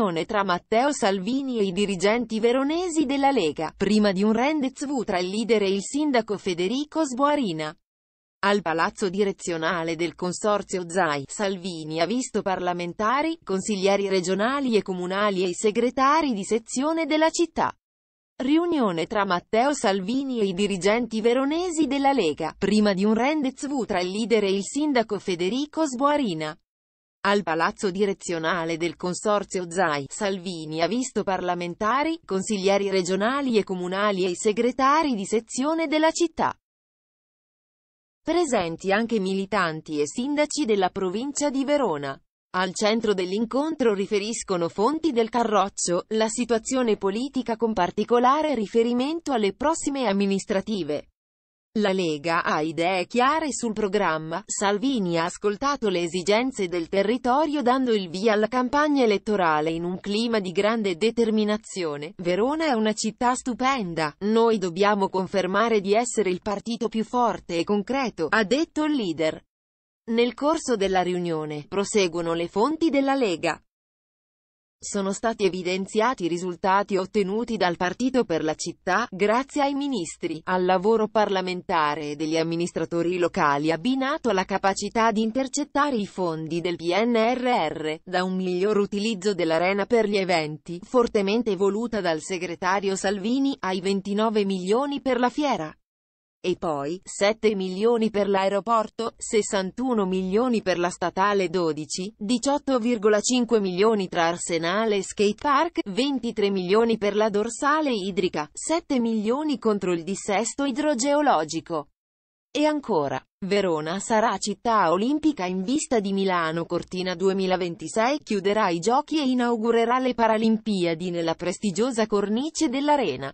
riunione tra Matteo Salvini e i dirigenti veronesi della Lega, prima di un rendezvous tra il leader e il sindaco Federico Sboarina. Al palazzo direzionale del consorzio ZAI, Salvini ha visto parlamentari, consiglieri regionali e comunali e i segretari di sezione della città. Riunione tra Matteo Salvini e i dirigenti veronesi della Lega, prima di un rendezvous tra il leader e il sindaco Federico Sboarina. Al palazzo direzionale del consorzio ZAI, Salvini ha visto parlamentari, consiglieri regionali e comunali e i segretari di sezione della città. Presenti anche militanti e sindaci della provincia di Verona. Al centro dell'incontro riferiscono fonti del Carroccio, la situazione politica con particolare riferimento alle prossime amministrative. La Lega ha idee chiare sul programma, Salvini ha ascoltato le esigenze del territorio dando il via alla campagna elettorale in un clima di grande determinazione. Verona è una città stupenda, noi dobbiamo confermare di essere il partito più forte e concreto, ha detto il leader. Nel corso della riunione, proseguono le fonti della Lega. Sono stati evidenziati i risultati ottenuti dal partito per la città, grazie ai ministri, al lavoro parlamentare e degli amministratori locali abbinato alla capacità di intercettare i fondi del PNRR, da un miglior utilizzo dell'arena per gli eventi, fortemente voluta dal segretario Salvini, ai 29 milioni per la fiera. E poi, 7 milioni per l'aeroporto, 61 milioni per la statale 12, 18,5 milioni tra Arsenale e Skate Park, 23 milioni per la dorsale idrica, 7 milioni contro il dissesto idrogeologico. E ancora, Verona sarà città olimpica in vista di Milano Cortina 2026, chiuderà i giochi e inaugurerà le Paralimpiadi nella prestigiosa cornice dell'Arena.